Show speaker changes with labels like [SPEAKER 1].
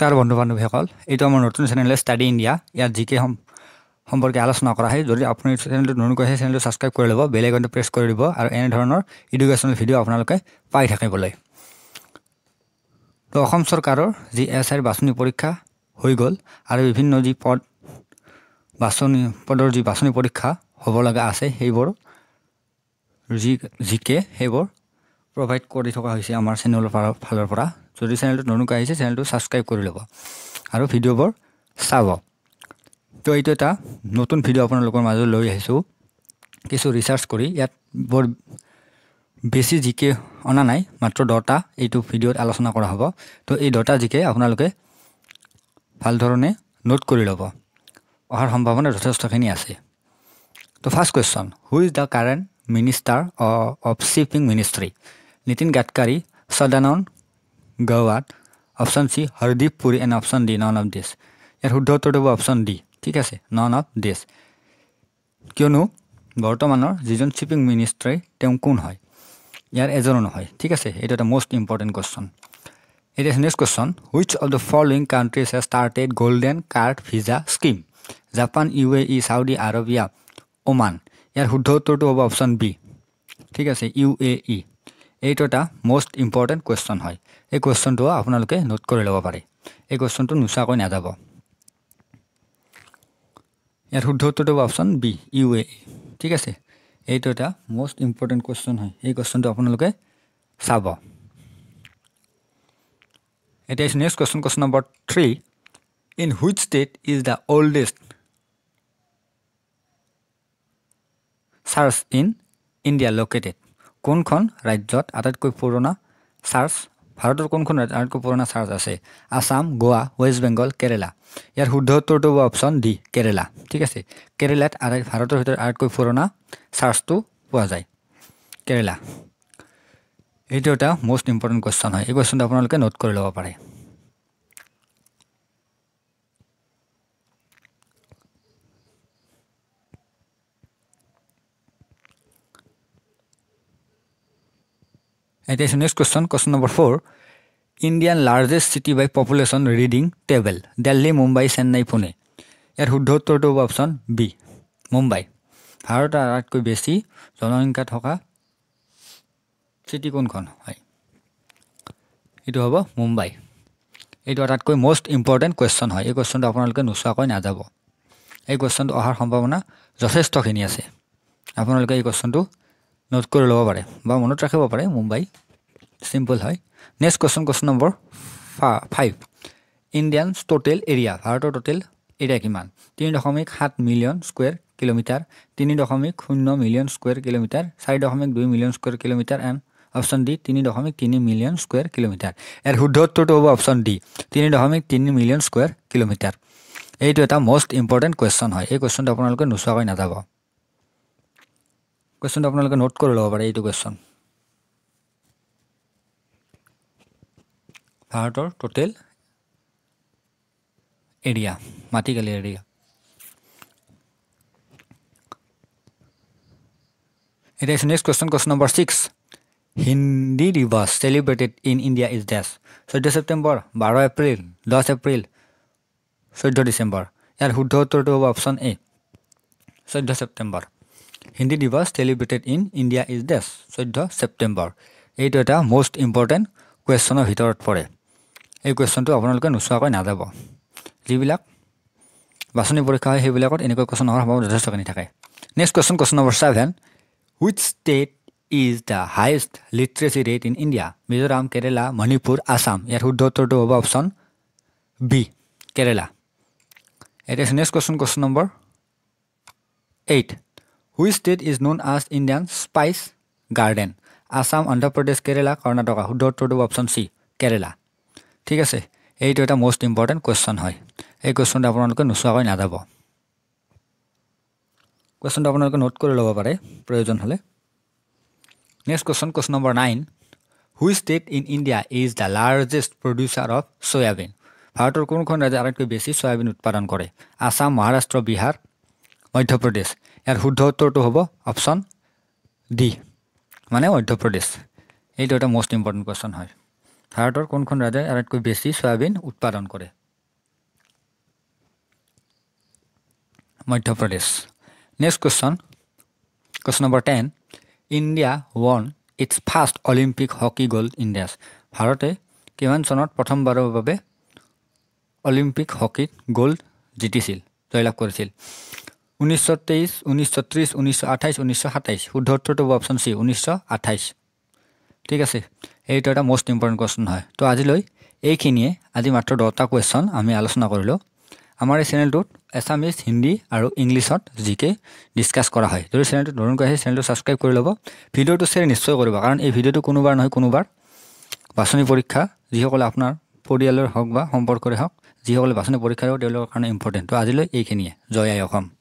[SPEAKER 1] নমস্কাৰ বন্ধু বান্ধৱীসকল এইটো আমাৰ নতুন চেনেল ষ্টাডি ইণ্ডিয়া ইয়াত জি কে হম সম্পৰ্কে আলোচনা কৰা হয় যদি আপুনি চেনেলটো নতুনকৈ সেই চেনেলটো ছাবস্ক্ৰাইব কৰি ল'ব বেলেগ এণ্ড প্ৰেছ কৰি দিব আৰু এনেধৰণৰ ইডুকেশ্যনেল ভিডিঅ' আপোনালোকে পাই থাকিবলৈ তো অসম চৰকাৰৰ যি এছ আইৰ বাছনি পৰীক্ষা হৈ গ'ল আৰু বিভিন্ন যি পদ বাছনি পদৰ যি বাছনি পৰীক্ষা হ'ব লগা আছে সেইবোৰ যি জি কে সেইবোৰ প্ৰভাইড কৰি থকা হৈছে আমাৰ চেনেলৰ ফালৰ পৰা যদি চেনেলটো নতুনকৈ আহিছে চেনেলটো ছাবস্ক্ৰাইব কৰি ল'ব আৰু ভিডিঅ'বোৰ চাব তো এইটো এটা নতুন ভিডিঅ' আপোনালোকৰ মাজত লৈ আহিছোঁ কিছু ৰিচাৰ্চ কৰি ইয়াত বৰ বেছি জিকে অনা নাই মাত্ৰ দহটা এইটো ভিডিঅ'ত আলোচনা কৰা হ'ব তো এই দহটা জিকে আপোনালোকে ভাল ধৰণে নোট কৰি ল'ব অহাৰ সম্ভাৱনা যথেষ্টখিনি আছে তো first question who is the current minister of shipping ministry Nitin Gadkari Sadananda গৌৱাত option C Hardeep Puri and option D none of দেশ ইয়াৰ শুদ্ধ উত্তৰটো হ'ব অপশ্যন ডি ঠিক আছে নন অফ দেশ কিয়নো বৰ্তমানৰ যিজন শ্বিপিং মিনিষ্ট্ৰী তেওঁ কোন হয় ইয়াৰ এজনো নহয় ঠিক আছে এইটো এটা মষ্ট ইম্পৰ্টেণ্ট কুৱেশ্যন এতিয়া next question which of the following countries has started golden card visa scheme Japan U A E Saudi Arabia Oman ইয়াৰ শুদ্ধ উত্তৰটো হ'ব অপশ্যন বি ঠিক আছে ইউ এ ই এইটো এটা মষ্ট ইম্পৰ্টেণ্ট কুৱেশ্যন হয় এই কুৱেশ্যনটো আপোনালোকে নোট কৰি ল'ব পাৰে এই কুৱেশ্যনটো নোচোৱাকৈ নাযাব ইয়াত শুদ্ধ উত্তৰটো হ'ব অপশ্যন বি ইউ এ ঠিক আছে এইটো এটা মষ্ট ইম্পৰ্টেণ্ট কুৱেশ্যন হয় এই কুৱেশ্যনটো আপোনালোকে চাব এতিয়া next question question number three in which state is the oldest church in India located কোনখন ৰাজ্যত আটাইতকৈ পুৰণা চাৰ্চ ভাৰতৰ কোনখন ৰাজ্যত আটাইতকৈ পুৰণা চাৰ্চ আছে আছাম গোৱা ৱেষ্ট বেংগল কেৰেলা ইয়াৰ শুদ্ধ উত্তৰটো হ'ব অপশ্যন ডি কেৰেলা ঠিক আছে কেৰেলাত আটাই ভাৰতৰ ভিতৰত আটাইতকৈ পুৰণা চাৰ্চটো পোৱা যায় কেৰেলা এইটো এটা মষ্ট ইম্পৰ্টেণ্ট কুৱেশ্যন হয় এই কুৱেশ্যনটো আপোনালোকে নোট কৰি ল'ব পাৰে এতিয়া next question question number four Indian largest city by population reading table Delhi Mumbai Chennai Pune ইয়াৰ শুদ্ধ উত্তৰটো হ'ব অপশ্যন বি মুম্বাই ভাৰতৰ আটাইতকৈ বেছি জনসংখ্যা থকা চিটি কোনখন হয় এইটো হ'ব মুম্বাই এইটো আটাইতকৈ মষ্ট ইম্পৰ্টেণ্ট কুৱেশ্যন হয় এই কুৱেশ্যনটো আপোনালোকে নোচোৱাকৈ নাযাব এই কুৱেশ্যনটো অহাৰ সম্ভাৱনা যথেষ্টখিনি আছে আপোনালোকে এই কুৱেশ্যনটো নোট কৰি ল'ব পাৰে বা মনত ৰাখিব পাৰে মুম্বাই চিম্পল হয় next question question number five India's total area ভাৰতৰ ট'টেল এৰিয়া কিমান তিনি দশমিক সাত মিলিয়ন স্কুৱেৰ কিলোমিটাৰ তিনি দশমিক শূন্য মিলিয়ন স্কুৱেৰ কিলোমিটাৰ চাৰি দশমিক দুই million square kilometre and option D তিনি দশমিক তিনি মিলিয়ন স্কুৱেৰ কিলোমিটাৰ ইয়াৰ শুদ্ধ উত্তৰটো হ'ব অপশ্যন ডি তিনি দশমিক তিনি মিলিয়ন স্কুৱেৰ কিলোমিটাৰ এইটো এটা মষ্ট ইম্পৰ্টেণ্ট কুৱেশ্যন হয় এই কুৱেশ্যনটো আপোনালোকে নোচোৱাকৈ নাযাব কুৱেশ্যনটো আপোনালোকে নোট কৰি ল'ব পাৰে এইটো কুৱেশ্যন ভাৰতৰ ট'টেল এৰিয়া মাটিকালি এৰিয়া এতিয়া আছে next question question number six Hindi Diwas celebrated in India is ডেছ চৈধ্য ছেপ্টেম্বৰ বাৰ এপ্ৰিল দহ এপ্ৰিল চৈধ্য ডিচেম্বৰ ইয়াৰ শুদ্ধ উত্তৰটো হ'ব অপশ্যন এ চৈধ্য September Hindi Diwas celebrated in India is ডেছ চৈধ্য ছেপ্টেম্বৰ এইটো এটা মষ্ট ইম্পৰ্টেণ্ট কুৱেশ্যনৰ ভিতৰত পৰে এই কুৱেশ্যনটো আপোনালোকে নোচোৱাকৈ নাযাব যিবিলাক বাছনি পৰীক্ষা হয় সেইবিলাকত এনেকুৱা কুৱেশ্যন হোৱাৰ সম্ভাৱনা যথেষ্টখিনি থাকে next question question number seven which state is the highest লিটাৰেচি rate in India Mizoram কেৰেলা মণিপুৰ আছাম ইয়াৰ শুদ্ধ উত্তৰটো হ'ব অপশ্যন বি কেৰেলা এতিয়া next question question number eight হুই ষ্টেট ইজ নোন আজ Indian spice garden Assam Andhra Pradesh কেৰেলা কৰ্ণাটকা শুদ্ধ উত্তৰটো অপশ্যন চি কেৰেলা ঠিক আছে এইটো এটা মষ্ট ইম্পৰ্টেণ্ট কুৱেশ্যন হয় এই কুৱেশ্যনটো আপোনালোকে নোচোৱাকৈ নাযাব কুৱেশ্যনটো আপোনালোকে নোট কৰি ল'ব পাৰে প্ৰয়োজন হ'লে next question question number nine which state in India is the largest producer of soybean ভাৰতৰ কোনোখন ৰাজ্যে আটাইতকৈ বেছি চয়াবিন উৎপাদন কৰে আছাম মহাৰাষ্ট্ৰ বিহাৰ মধ্যপ্ৰদেশ ইয়াৰ শুদ্ধ উত্তৰটো হ'ব অপশ্যন ডি মানে মধ্যপ্ৰদেশ এইটো এটা মষ্ট ইম্পৰ্টেণ্ট কুৱেশ্যন হয় ভাৰতৰ কোনখন ৰাজ্যই আটাইতকৈ বেছি চয়াবিন উৎপাদন কৰে Madhya Pradesh next question question number ten India born it's first Olympic hockey gold India's ভাৰতে কিমান চনত প্ৰথমবাৰৰ বাবে অলিম্পিক হকীত গ'ল্ড জিতিছিল জয়লাভ কৰিছিল ঊনৈছশ তেইছ ঊনৈছশ ত্ৰিছ ঊনৈছশ আঠাইছ ঊনৈছশ সাতাইছ শুদ্ধ উত্তৰটো হ'ব অপশ্যন চি ঊনৈছশ আঠাইছ ঠিক আছে এইটো এটা মষ্ট ইম্পৰ্টেণ্ট কুৱেশ্যন হয় তো আজিলৈ এইখিনিয়ে আজি মাত্ৰ দহটা কুৱেশ্যন আমি আলোচনা কৰিলোঁ আমাৰ এই চেনেলটোত এছামিজ হিন্দী আৰু ইংলিছত জি কে ডিছকাছ কৰা হয় যদি চেনেলটো নতুনকৈ আহে চেনেলটো ছাবস্ক্ৰাইব কৰি ল'ব ভিডিঅ'টো শ্বেয়াৰ নিশ্চয় কৰিব কাৰণ এই ভিডিঅ'টো কোনোবাৰ নহয় কোনোবাৰ বাছনি পৰীক্ষা যিসকলে আপোনাৰ পৰিয়ালৰ হওক বা সম্পৰ্কৰে হওক যিসকলে বাছনি পৰীক্ষাৰ হওক তেওঁলোকৰ কাৰণে ইম্পৰ্টেণ্ট তো আজিলৈ এইখিনিয়ে জয় আই অসম